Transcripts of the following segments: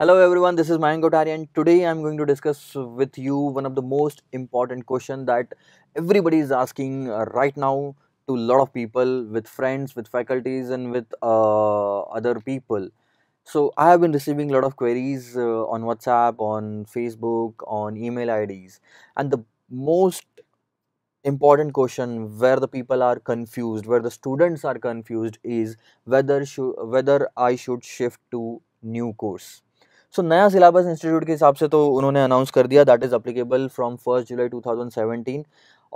Hello everyone, this is Mayank Gautari, and today I'm going to discuss with you one of the most important question that everybody is asking uh, right now to a lot of people with friends, with faculties and with uh, other people. So I have been receiving a lot of queries uh, on WhatsApp, on Facebook, on email IDs and the most important question where the people are confused, where the students are confused is whether, whether I should shift to new course so so, नया syllabus institute के हिसाब से तो उन्होंने announce कर दिया that is applicable from first July two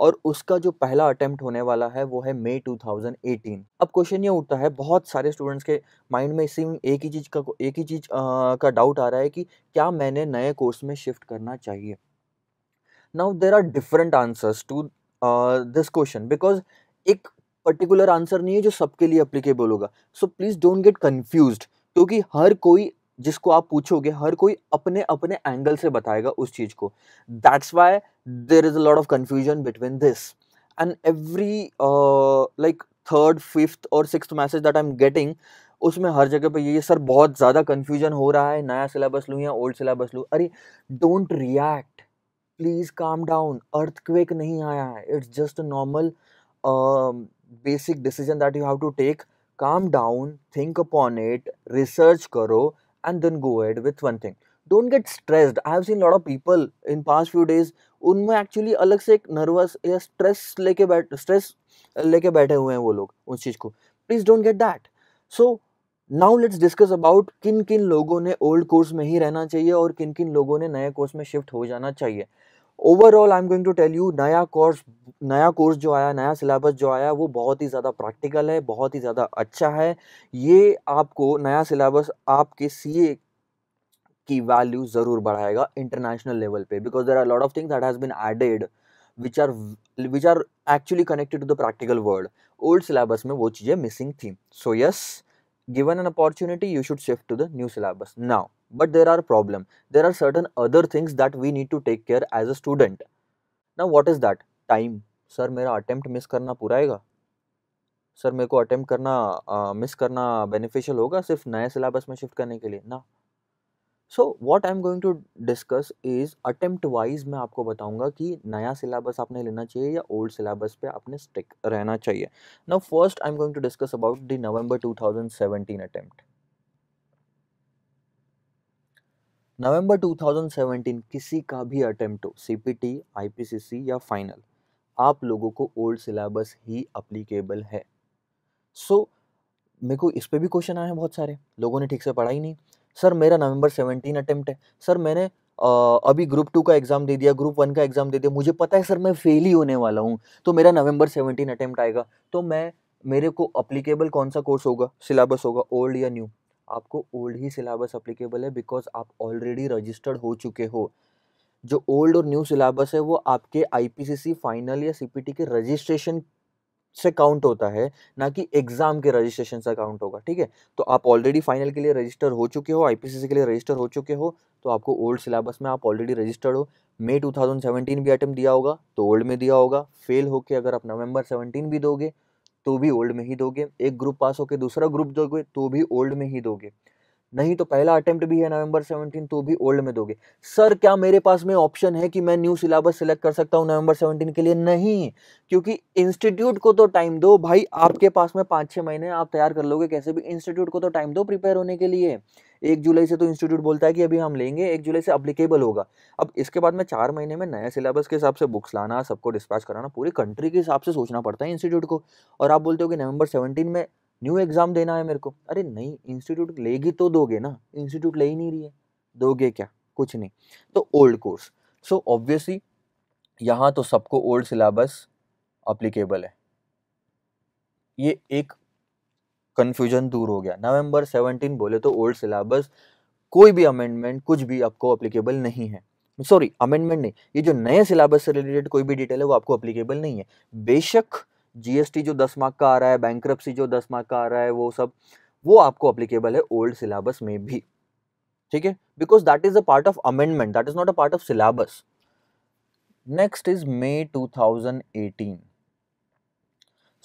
और उसका जो पहला अटैम्प्ट होने वाला है वो है मई 2018 अब क्वेश्चन ये उठता है बहुत सारे स्टूडेंट्स के माइंड में सिम एक ही चीज़ का एक ही चीज़ का डाउट आ रहा है कि क्या मैंने नए कोर्स में शिफ्ट करना चाहिए now there are different answers to this question because एक पर्टिकुलर आंसर नहीं है जो सबके लिए अप्लीकेबल होगा so please don't get confuse क्योंकि हर कोई जिसको आप पूछोगे हर कोई अपने अपने एंगल से बताएगा उस चीज़ को that's why there is a lot of confusion between this and every like third fifth और six message that I am getting उसमें हर जगह पे ये सर बहुत ज़्यादा कन्फ्यूजन हो रहा है नया सिलेबस लूँ या ओल्ड सिलेबस लूँ अरे don't react please calm down earthquake नहीं आया है it's just a normal basic decision that you have to take calm down think upon it research करो and then go ahead with one thing don't get stressed i have seen a lot of people in past few days उनमें actually अलग से एक nervous या stress लेके बैठ stress लेके बैठे हुए हैं वो लोग उस चीज़ को please don't get that so now let's discuss about किन किन लोगों ने ओल्ड कोर्स में ही रहना चाहिए और किन किन लोगों ने नए कोर्स में शिफ्ट हो जाना चाहिए overall I am going to tell you नया कोर्स नया कोर्स जो आया नया सिलेबस जो आया वो बहुत ही ज़्यादा प्रैक्टिकल है बहुत ही ज़्यादा अच्छा है ये आपको नया सिलेबस आपके सी की वैल्यू ज़रूर बढ़ाएगा इंटरनेशनल लेवल पे because there are lot of things that has been added which are which are actually connected to the practical world old syllabus में वो चीज़ें मिसिंग थी so yes given an opportunity you should shift to the new syllabus now but there are problem there are certain other things that we need to take care as a student now what is that time sir मेरा attempt miss करना पूरा आएगा sir मेरे को attempt करना miss uh, करना beneficial होगा सिर्फ नए सिलेबस में शिफ्ट करने के लिए ना so what I am going to discuss is attempt wise मैं आपको बताऊंगा कि नया सिलेबस आपने लेना चाहिए या ओल्ड सिलेबस पे आपने स्टिक रहना चाहिए now first I am going to discuss about the November 2017 attempt November 2017 किसी का भी अटेम्प्ट हो सीपीटी आईपीसीसी या फाइनल आप लोगों को ओल्ड सिलेबस ही अप्लीकेबल है सो so, मेरे को इस पर भी क्वेश्चन आए हैं बहुत सारे लोगों ने ठीक से पढ़ा ही नहीं सर मेरा नवंबर 17 अटेम्प्ट है सर मैंने आ, अभी ग्रुप टू का एग्ज़ाम दे दिया ग्रुप वन का एग्ज़ाम दे दिया मुझे पता है सर मैं फेल ही होने वाला हूँ तो मेरा नवंबर सेवनटीन अटेम्प्ट आएगा तो मैं मेरे को अप्लीकेबल कौन सा कोर्स होगा सिलेबस होगा ओल्ड या न्यू आपको ओल्ड ही सिलेबस अप्लीकेबल है बिकॉज आप ऑलरेडी रजिस्टर्ड हो चुके हो जो ओल्ड और न्यू सिलेबस है वो आपके आईपीसीसी फाइनल या सीपीटी के रजिस्ट्रेशन से काउंट होता है ना कि एग्ज़ाम के रजिस्ट्रेशन से काउंट होगा ठीक है तो आप ऑलरेडी फाइनल के लिए रजिस्टर हो चुके हो आईपीसीसी के लिए रजिस्टर हो चुके हो तो आपको ओल्ड सिलेबस में आप ऑलरेडी रजिस्टर्ड हो मे 2017 भी अटैम्प्ट दिया होगा तो ओल्ड में दिया होगा फेल होकर अगर आप नवंबर 17 भी दोगे तो भी ओल्ड में ही दोगे एक ग्रुप पास होकर दूसरा ग्रुप दोगे तो भी ओल्ड में ही दोगे नहीं तो पहला अटेम्प्ट भी है नवंबर सेवनटीन तो भी ओल्ड में दोगे सर क्या मेरे पास में ऑप्शन है कि मैं न्यू सिलेबस सिलेक्ट कर सकता हूँ नवंबर सेवनटीन के लिए नहीं क्योंकि इंस्टीट्यूट को तो टाइम दो भाई आपके पास में पाँच छः महीने आप तैयार कर लोगे कैसे भी इंस्टीट्यूट को तो टाइम दो प्रिपेयर होने के लिए एक जुलाई से तो इंस्टीट्यूट बोलता है कि अभी हम लेंगे एक जुलाई से अप्लीकेबल होगा अब इसके बाद में चार महीने में नया सिलेबस के हिसाब से बुक्स लाना सबको डिस्पैच कराना पूरी कंट्री के हिसाब से सोचना पड़ता है इंस्टीट्यूट को और आप बोलते हो कि नवंबर सेवनटीन में न्यू एग्ज़ाम देना है मेरे को अरे नहीं इंस्टीट्यूट लेगी तो दोगे ना इंस्टीट्यूट ले ही नहीं रही है दोगे क्या कुछ नहीं तो ओल्ड कोर्स सो ऑब्वियसली यहाँ तो सबको ओल्ड सिलेबस अप्लीकेबल है ये एक कंफ्यूजन दूर हो गया नवंबर 17 बोले तो ओल्ड सिलेबस कोई भी अमेंडमेंट कुछ भी आपको अप्लीकेबल नहीं है सॉरी अमेंडमेंट नहीं ये जो नए सिलेबस से रिलेटेड कोई भी डिटेल है वो आपको अप्लीकेबल नहीं है बेशक जीएसटी जो दस मार्क का आ रहा है बैंक जो दस मार्क का आ रहा है वो सब वो आपको अप्लीकेबल है ओल्ड सिलेबस में भी ठीक है because that is a part of amendment that is not a part of syllabus next is May eighteen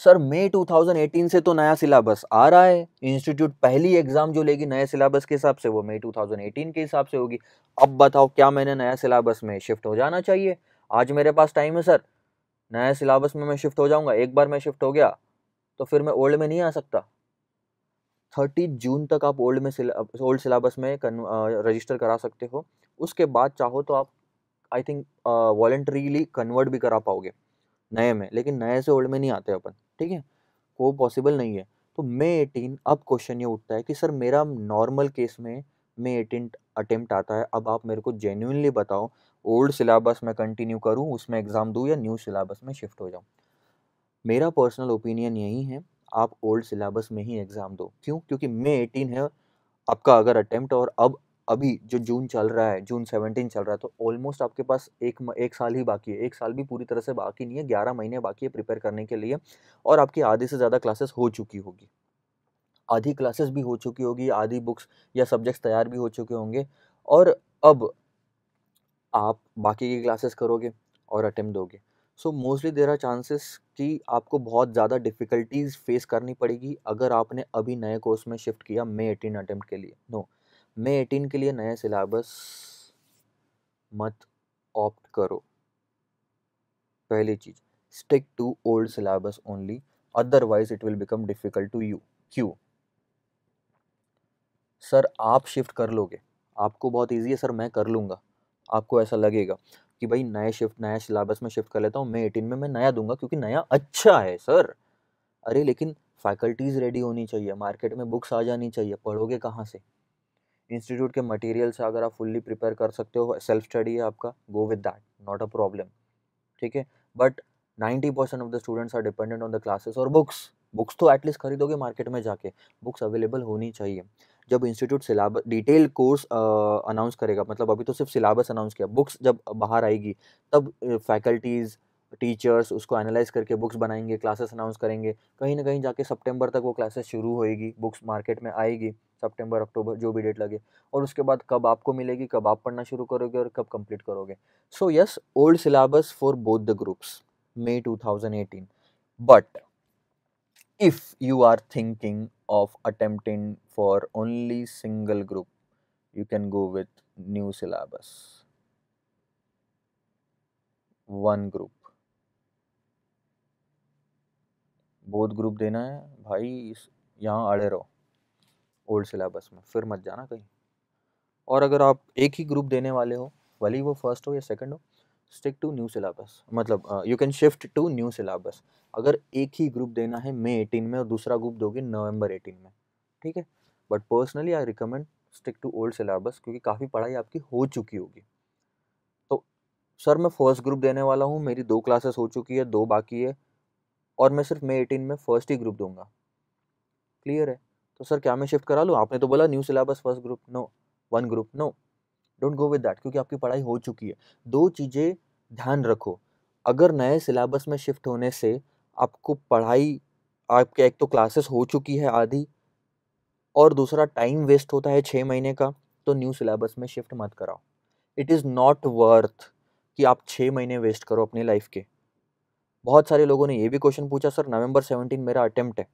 sir मई 2018 से तो नया सिलेबस आ रहा है इंस्टीट्यूट पहली एग्ज़ाम जो लेगी नए सिलेबस के हिसाब से वो मई 2018 के हिसाब से होगी अब बताओ क्या मैंने नया सिलेबस में शिफ्ट हो जाना चाहिए आज मेरे पास टाइम है सर नया सिलेबस में मैं शिफ्ट हो जाऊँगा एक बार मैं शिफ्ट हो गया तो फिर मैं ओल्ड में नहीं आ सकता थर्टी जून तक आप ओल्ड में ओल्ड सिलेबस में रजिस्टर करा सकते हो उसके बाद चाहो तो आप आई थिंक वॉल्ट्रीली कन्वर्ट भी करा पाओगे नए में लेकिन नए से ओल्ड में नहीं आते अपन ठीक है वो पॉसिबल नहीं है तो मे एटीन अब क्वेश्चन ये उठता है कि सर मेरा नॉर्मल केस में मे एटीन अटेम्प्ट आता है अब आप मेरे को जेन्यूनली बताओ ओल्ड सिलेबस में कंटिन्यू करूँ उसमें एग्ज़ाम दूँ या न्यू सिलेबस में शिफ्ट हो जाऊँ मेरा पर्सनल ओपिनियन यही है आप ओल्ड सिलेबस में ही एग्ज़ाम दो क्यों क्योंकि मे एटीन है आपका अगर अटेम्प्ट और अब अभी जो जून चल रहा है जून सेवनटीन चल रहा है तो ऑलमोस्ट आपके पास एक एक साल ही बाकी है एक साल भी पूरी तरह से बाकी नहीं है ग्यारह महीने बाकी है प्रिपेयर करने के लिए और आपकी आधे से ज़्यादा क्लासेस हो चुकी होगी आधी क्लासेस भी हो चुकी होगी आधी बुक्स या सब्जेक्ट्स तैयार भी हो चुके होंगे और अब आप बाकी की क्लासेस करोगे और अटैम्प्ट दोगे so mostly there are chances कि आपको बहुत ज़्यादा डिफ़िकल्टीज फेस करनी पड़ेगी अगर आपने अभी नए कोर्स में शिफ्ट किया मे एटीन अटैम्प्ट के लिए नो no. मे एटीन के लिए नया सिलेबस मत ऑप्ट करो पहली चीज़ stick to old syllabus only otherwise it will become difficult to you Q sir आप शिफ्ट कर लोगे आपको बहुत ईजी है सर मैं कर लूँगा आपको ऐसा लगेगा कि भाई नए शिफ्ट नया सिलेबस में शिफ्ट कर लेता हूँ मैं एटीन में मैं नया दूंगा क्योंकि नया अच्छा है सर अरे लेकिन फैकल्टीज़ रेडी होनी चाहिए मार्केट में बुक्स आ जानी चाहिए पढ़ोगे कहाँ से इंस्टीट्यूट के मटेरियल से अगर आप फुल्ली प्रिपेयर कर सकते हो सेल्फ स्टडी है आपका go with that not a problem ठीक है but ninety percent of the students are dependent on the classes और बुक्स बुक्स तो एटलीस्ट खरीदोगे मार्केट में जाके बुक्स अवेलेबल होनी चाहिए जब institute syllabus detail course announce करेगा मतलब अभी तो सिर्फ सिलेबस अनाउंस किया बुक्स जब बाहर आएगी तब फैकल्टीज़ टीचर्स उसको एनालाइज करके बुक्स बनाएंगे क्लासेस अनाउंस करेंगे कहीं ना कहीं जाके सितंबर तक वो क्लासेस शुरू होएगी बुक्स मार्केट में आएगी सितंबर अक्टूबर जो भी डेट लगे और उसके बाद कब आपको मिलेगी कब आप पढ़ना शुरू करोगे और कब कंप्लीट करोगे so yes old syllabus for both the groups May 2018 but if you are thinking of attempting for only single group you can go with new syllabus one group both group देना है भाई यहाँ अड़े रहो old syllabus में फिर मत जाना कहीं और अगर आप एक ही ग्रुप देने वाले हो वाली वो फर्स्ट हो या सेकंड हो स्टिक टू न्यू सिलेबस मतलब you can shift to new syllabus अगर एक ही ग्रुप देना है मई एटीन में और दूसरा ग्रुप दोगे नवंबर एटीन में ठीक है but personally I recommend stick to old syllabus क्योंकि काफ़ी पढ़ाई आपकी हो चुकी होगी तो सर मैं फर्स्ट ग्रुप देने वाला हूँ मेरी दो क्लासेस हो चुकी है दो बाकी है और मैं सिर्फ मई एटीन में फ़र्स्ट ही ग्रुप दूंगा क्लियर है तो सर क्या मैं शिफ्ट करा लूँ आपने तो बोला new syllabus first group no one group no don't go with that क्योंकि आपकी पढ़ाई हो चुकी है दो चीज़ें ध्यान रखो अगर नए सिलेबस में शिफ्ट होने से आपको पढ़ाई आपके एक तो क्लासेस हो चुकी है आधी और दूसरा टाइम वेस्ट होता है छः महीने का तो न्यू सिलेबस में शिफ्ट मत कराओ इट इज़ नॉट वर्थ कि आप छः महीने वेस्ट करो अपनी लाइफ के बहुत सारे लोगों ने ये भी क्वेश्चन पूछा सर नवंबर सेवनटीन मेरा अटैम्प्ट है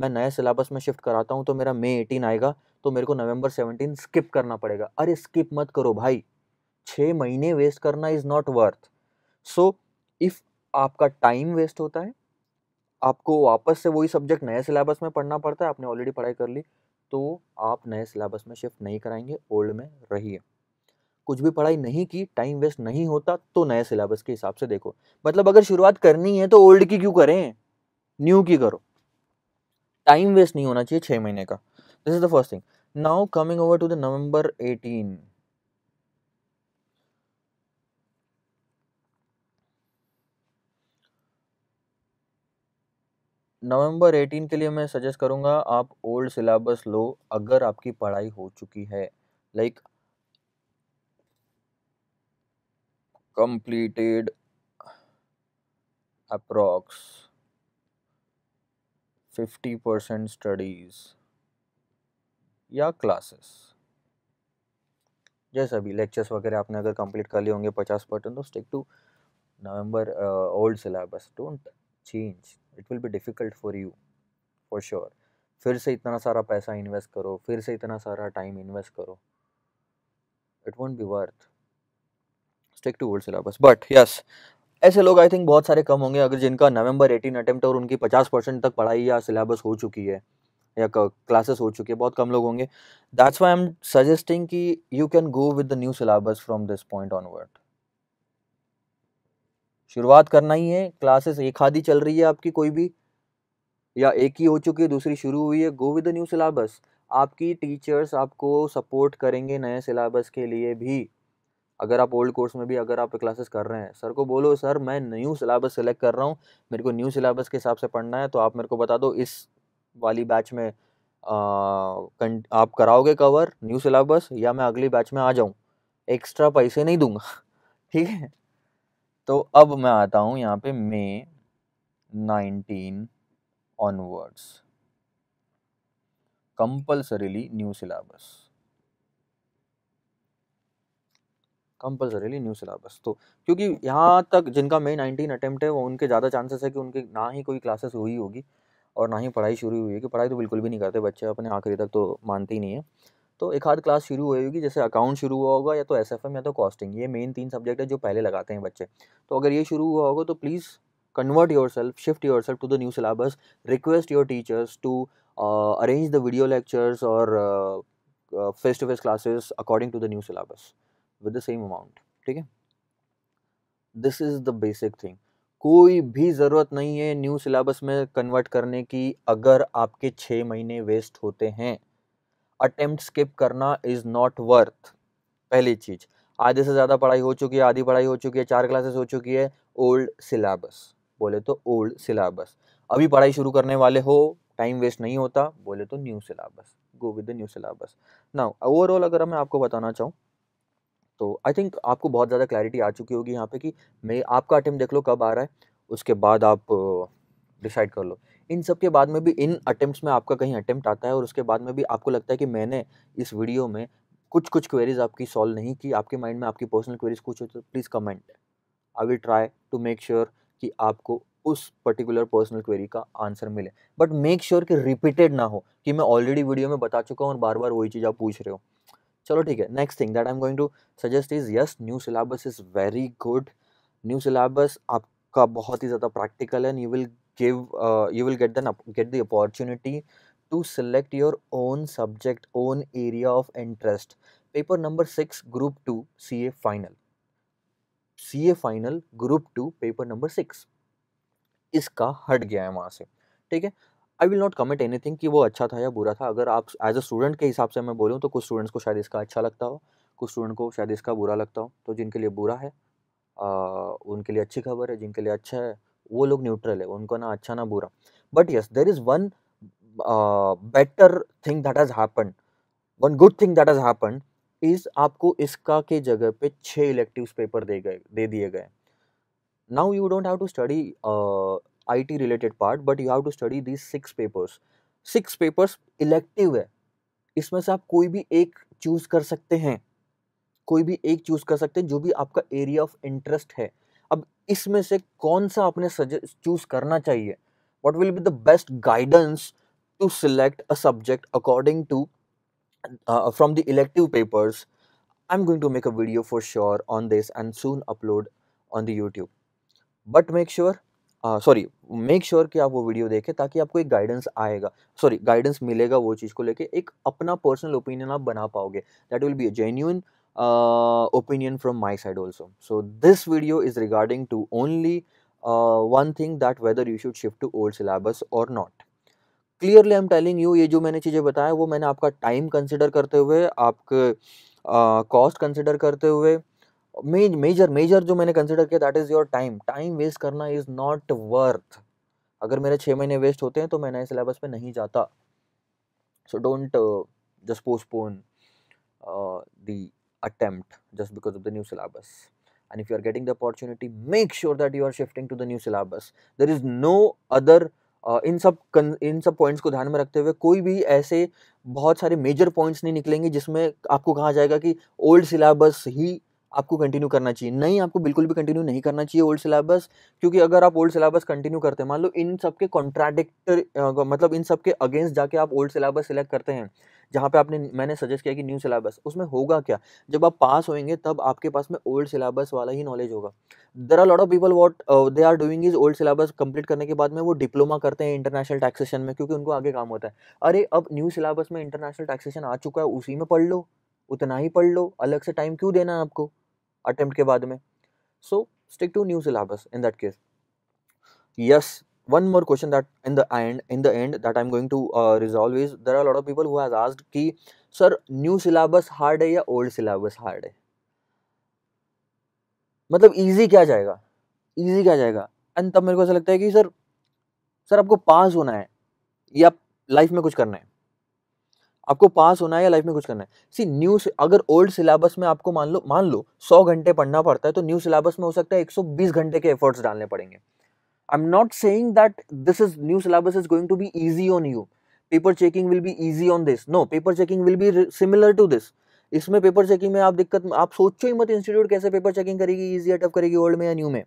मैं नए सिलेबस में शिफ्ट कराता हूँ तो मेरा मई एटीन आएगा तो मेरे को नवंबर सेवनटीन स्किप करना पड़ेगा अरे स्किप मत करो भाई छः महीने वेस्ट करना is not worth so if आपका टाइम वेस्ट होता है आपको वापस से वही सब्जेक्ट नए सिलेबस में पढ़ना पड़ता है आपने ऑलरेडी पढ़ाई कर ली तो आप नए सिलेबस में शिफ्ट नहीं कराएंगे ओल्ड में रहिए कुछ भी पढ़ाई नहीं की टाइम वेस्ट नहीं होता तो नए सिलेबस के हिसाब से देखो मतलब अगर शुरुआत करनी है तो ओल्ड की क्यों करें न्यू की करो टाइम वेस्ट नहीं होना चाहिए छः महीने का this is the first thing now coming over to the November eighteen November eighteen के लिए मैं सजेस्ट करूंगा आप ओल्ड सिलेबस लो अगर आपकी पढ़ाई हो चुकी है like completed approx fifty percent studies या क्लासेस जैसा अभी लेक्चर्स वगैरह आपने अगर कंप्लीट कर लिए होंगे पचास परसेंट तो stick to November old syllabus don't change it will be difficult for you for sure फिर से इतना सारा पैसा इन्वेस्ट करो फिर से इतना सारा टाइम इन्वेस्ट करो it we be worth stick to old syllabus but yes ऐसे लोग आई थिंक बहुत सारे कम होंगे अगर जिनका नवंबर एटीन अटैम्प्ट और उनकी पचास परसेंट तक पढ़ाई या सिलेबस हो चुकी है या क्लासेस हो चुकी है बहुत कम लोग होंगे दैट्स वाई एम सजेस्टिंग कि you can go with the new syllabus from this point onward शुरुआत करना ही है क्लासेस एक आधी चल रही है आपकी कोई भी या एक ही हो चुकी है दूसरी शुरू हुई है go with the new syllabus आपकी टीचर्स आपको सपोर्ट करेंगे नए सिलेबस के लिए भी अगर आप ओल्ड कोर्स में भी अगर आप क्लासेस कर रहे हैं सर को बोलो सर मैं न्यू सिलेबस सेलेक्ट कर रहा हूँ मेरे को न्यू सिलेबस के हिसाब से पढ़ना है तो आप मेरे को बता दो इस वाली बैच में आ, आप कराओगे कवर न्यू सिलेबस या मैं अगली बैच में आ जाऊँ एक्स्ट्रा पैसे नहीं दूंगा ठीक है तो अब मैं आता हूँ यहाँ पे May nineteen onwards compulsorily new syllabus compulsorily new syllabus तो क्योंकि यहाँ तक जिनका मेन नाइनटीन अटैम्प्ट है वो उनके ज़्यादा चांसेस है कि उनके ना ही कोई क्लासेस हुई होगी और ना ही पढ़ाई शुरू हुई है कि पढ़ाई तो बिल्कुल भी नहीं करते बच्चे अपने आखिरी तक तो मानते ही नहीं है तो एक आध क्लास शुरू हुई होगी जैसे अकाउंट शुरू हुआ होगा या तो एस या तो कॉस्टिंग ये मेन तीन सब्जेक्ट है जो पहले लगाते हैं बच्चे तो अगर ये शुरू हुआ होगा तो please yourself shift yourself to the new request request your teachers to arrange the video lectures और face to face classes according to the new syllabus with the same amount ठीक है this is the basic thing कोई भी ज़रूरत नहीं है new syllabus में convert करने की अगर आपके छः महीने वेस्ट होते हैं अटेम्प्ट स्किप करना इज़ नॉट वर्थ पहली चीज़ आधे से ज़्यादा पढ़ाई हो चुकी है आधी पढ़ाई हो चुकी है चार क्लासेस हो चुकी है ओल्ड सिलेबस बोले तो ओल्ड सिलेबस अभी पढ़ाई शुरू करने वाले हो टाइम वेस्ट नहीं होता बोले तो new syllabus go with the new syllabus now overall अगर मैं आपको बताना चाहूँ तो आई थिंक आपको बहुत ज़्यादा क्लैरिटी आ चुकी होगी यहाँ पे कि मैं आपका अटैम्प्ट देख लो कब आ रहा है उसके बाद आप डिसाइड कर लो इन सब के बाद में भी इन अटैम्प्ट में आपका कहीं अटैम्प्ट आता है और उसके बाद में भी आपको लगता है कि मैंने इस वीडियो में कुछ कुछ क्वेरीज आपकी सॉल्व नहीं की आपके माइंड में आपकी पर्सनल क्वेरीज कुछ हो तो please comment I will try to make sure कि आपको उस पर्टिकुलर पर्सनल क्वेरी का आंसर मिले बट मेक श्योर कि रिपीटेड ना हो कि मैं ऑलरेडी वीडियो में बता चुका हूँ और बार बार वही चीज़ आप पूछ रहे हो चलो ठीक है next thing that I am going to suggest is yes new syllabus is very good new syllabus आपका बहुत ही ज़्यादा practical and you will give you will get the get the opportunity to select your own subject own area of interest paper number six group two C A final C A final group two paper number six इसका हट गया है वहाँ से ठीक है आई will not comment any कि वो अच्छा था या बुरा था अगर आप एज अ स्टूडेंट के हिसाब से मैं बोलूँ तो कुछ स्टूडेंट्स को शायद इसका अच्छा लगता हो कुछ स्टूडेंट को शायद इसका बुरा लगता हो तो जिनके लिए बुरा है आ, उनके लिए अच्छी खबर है जिनके लिए अच्छा है वो लोग न्यूट्रल है उनको ना अच्छा ना बुरा but yes there is one better thing that has happen one good thing that has happen is आपको इसका के जगह पे छः इलेक्टिव पेपर दे गए दे दिए गए now you don't have to study I T related part but you have to study these six papers six papers elective है इसमें से आप कोई भी एक चूज कर सकते हैं कोई भी एक चूज कर सकते हैं जो भी आपका एरिया ऑफ इंटरेस्ट है अब इसमें से कौन सा आपने चूज करना चाहिए what will be the best guidance to select a subject according to from the elective papers I am going to make a video for sure on this and soon upload on the YouTube but make sure sorry make sure कि आप वो video देखें ताकि आपको एक guidance आएगा sorry guidance मिलेगा वो चीज़ को लेके एक अपना पर्सनल ओपिनियन आप बना पाओगे that will be a genuine opinion from my side also so this video is regarding to only one thing that whether you should shift to old syllabus और not clearly I am telling you ये जो मैंने चीज़ें बताया वो मैंने आपका time consider करते हुए आपके कॉस्ट कंसिडर करते हुए मेजर मेजर जो मैंने कंसिडर किया that is your time time waste करना इज़ नॉट वर्थ अगर मेरे छः महीने वेस्ट होते हैं तो मैं नए सिलेबस पे नहीं जाता so don't just postpone the attempt just because of the new syllabus and if you are getting the opportunity make sure that you are shifting to the new syllabus there is no other इन सब इन सब points को ध्यान में रखते हुए कोई भी ऐसे बहुत सारे मेजर पॉइंट्स नहीं निकलेंगे जिसमें आपको कहा जाएगा कि ओल्ड सिलेबस ही आपको कंटिन्यू करना चाहिए नहीं आपको बिल्कुल भी कंटिन्यू नहीं करना चाहिए ओल्ड सिलेबस क्योंकि अगर आप ओल्ड सिलेबस कंटिन्यू करते हैं मान लो इन सब के कॉन्ट्राडिक्टर मतलब इन सब के अगेंस्ट जाके आप ओल्ड सिलेबस सिलेक्ट करते हैं जहाँ पे आपने मैंने सजेस्ट किया कि न्यू सिलेबस उसमें होगा क्या जब आप पास होंगे तब आपके पास में ओल्ड सिलेबस वाला ही नॉलेज होगा there are lot of people what they are doing is old syllabus complete करने के बाद में वो डिप्लोमा करते हैं इंटरनेशनल टैक्सेशन में क्योंकि उनको आगे काम होता है अरे अब न्यू सिलेबस में इंटरनेशनल टैक्सेशन आ चुका है उसी में पढ़ लो उतना ही पढ़ लो अलग से टाइम क्यों देना है आपको अटेम्प्ट के बाद में so stick to new syllabus in that case yes one more question that in the end in the end that I am going to resolve is there are lot of people who has asked कि sir new syllabus hard है या old syllabus hard है मतलब easy क्या जाएगा easy क्या जाएगा and तब मेरे को ऐसा लगता है कि सर सर आपको पास होना है या लाइफ में कुछ करना है आपको पास होना है या लाइफ में कुछ करना है सी न्यू अगर ओल्ड सिलेबस में आपको मान लो मान लो सौ घंटे पढ़ना पड़ता है तो न्यू सिलेबस में हो सकता है एक सौ बीस घंटे के एफर्ट्स डालने पड़ेंगे I am not saying that this is new syllabus is going to be easy on you paper checking will be easy on this no paper checking will be similar to this इसमें paper checking में आप दिक्कत आप सोचो ही मत institute कैसे paper checking करेगी ईजी या टफ करेगी ओल्ड में या न्यू में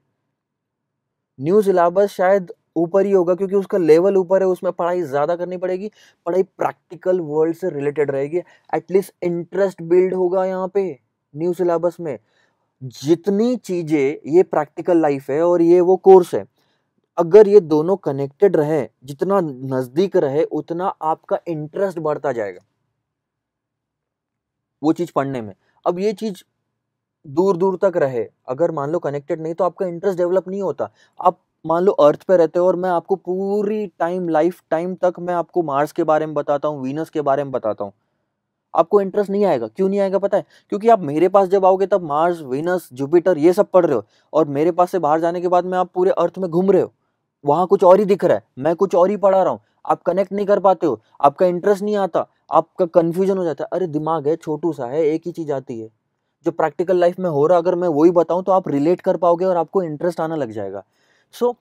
न्यू सिलेबस शायद ऊपर ही होगा क्योंकि उसका लेवल ऊपर है उसमें पढ़ाई ज़्यादा करनी पड़ेगी पढ़ाई प्रैक्टिकल वर्ल्ड से रिलेटेड रहेगी एटलीस्ट इंटरेस्ट बिल्ड होगा यहाँ पे न्यू सिलेबस में जितनी चीज़ें ये प्रैक्टिकल लाइफ है और ये वो कोर्स है अगर ये दोनों कनेक्टेड रहे जितना नज़दीक रहे उतना आपका इंटरेस्ट बढ़ता जाएगा वो चीज़ पढ़ने में अब ये चीज़ दूर दूर तक रहे अगर मान लो कनेक्टेड नहीं तो आपका इंटरेस्ट डेवलप नहीं होता आप मान लो अर्थ पे रहते हो और मैं आपको पूरी टाइम लाइफ टाइम तक मैं आपको मार्स के बारे में बताता हूँ वीनस के बारे में बताता हूँ आपको इंटरेस्ट नहीं आएगा क्यों नहीं आएगा पता है क्योंकि आप मेरे पास जब आओगे तब मार्स वीनस जुपिटर ये सब पढ़ रहे हो और मेरे पास से बाहर जाने के बाद में आप पूरे अर्थ में घूम रहे हो वहाँ कुछ और ही दिख रहा है मैं कुछ और ही पढ़ा रहा हूँ आप कनेक्ट नहीं कर पाते हो आपका इंटरेस्ट नहीं आता आपका कन्फ्यूजन हो जाता है अरे दिमाग है छोटू सा है एक ही चीज़ आती है जो प्रैक्टिकल लाइफ में हो रहा अगर मैं वही बताऊँ तो आप रिलेट कर पाओगे और आपको इंटरेस्ट आना लग जाएगा सो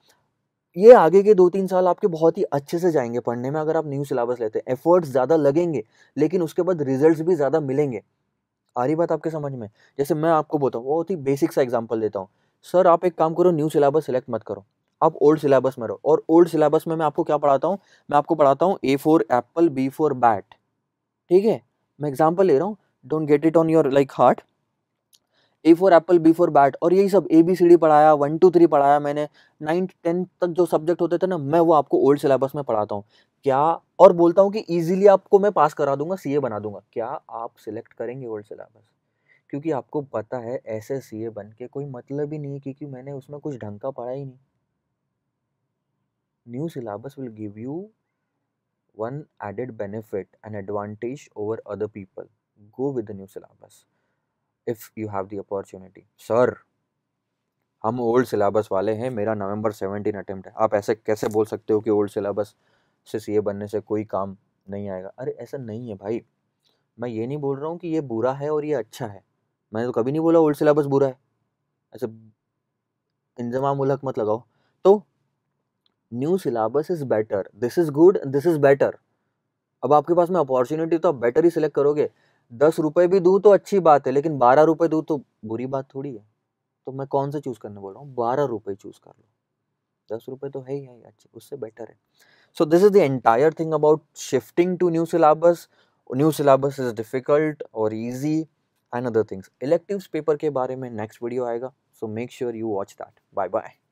ये आगे के दो तीन साल आपके बहुत ही अच्छे से जाएंगे पढ़ने में अगर आप न्यू सिलेबस लेते हैं एफर्ट्स ज़्यादा लगेंगे लेकिन उसके बाद रिजल्ट्स भी ज़्यादा मिलेंगे आ रही बात आपके समझ में जैसे मैं आपको बोलता हूँ बहुत ही बेसिक सा एग्जाम्पल देता हूँ सर आप एक काम करो न्यू सिलेबस सेलेक्ट मत करो आप ओल्ड सिलेबस में रहो और ओल्ड सिलेबस में मैं आपको क्या पढ़ाता हूँ मैं आपको पढ़ाता हूँ A for apple B for bat ठीक है मैं एग्जाम्पल ले रहा हूँ don't get it on your like heart A for apple B for bat और यही सब ए बी सी डी पढ़ाया वन टू थ्री पढ़ाया मैंने नाइन्थ टेंथ तक जो सब्जेक्ट होते थे ना मैं वो आपको ओल्ड सिलेबस में पढ़ाता हूँ क्या और बोलता हूँ कि ईजिली आपको मैं पास करा दूंगा सी ए बना दूंगा क्या आप सिलेक्ट करेंगे ओल्ड सिलेबस क्योंकि आपको पता है ऐसे सी ए बन के कोई मतलब ही नहीं है क्योंकि मैंने उसमें कुछ ढंग का पढ़ा ही नहीं new syllabus will give you one added benefit and advantage over other people go with new syllabus if you have the opportunity sir हम ओल्ड सिलेबस वाले हैं मेरा नवंबर सेवनटीन अटैम्प्ट है आप ऐसे कैसे बोल सकते हो कि ओल्ड सिलेबस से सी बनने से कोई काम नहीं आएगा अरे ऐसा नहीं है भाई मैं ये नहीं बोल रहा हूँ कि ये बुरा है और ये अच्छा है मैंने तो कभी नहीं बोला ओल्ड सिलेबस बुरा है ऐसे इंजमाम उलहक मत लगाओ तो new syllabus is better this is good this is better अब आपके पास में अपॉर्चुनिटी तो आप बेटर ही सिलेक्ट करोगे दस रुपये भी दूँ तो अच्छी बात है लेकिन बारह रुपये दूँ तो बुरी बात थोड़ी है तो मैं कौन सा चूज़ करने बोल रहा हूँ बारह रुपये चूज़ कर लो दस रुपये तो है ही है अच्छे उससे बेटर है so this is the entire thing about shifting to new syllabus new syllabus is difficult और easy and other things elective paper के बारे में नेक्स्ट वीडियो आएगा so make sure you watch that bye bye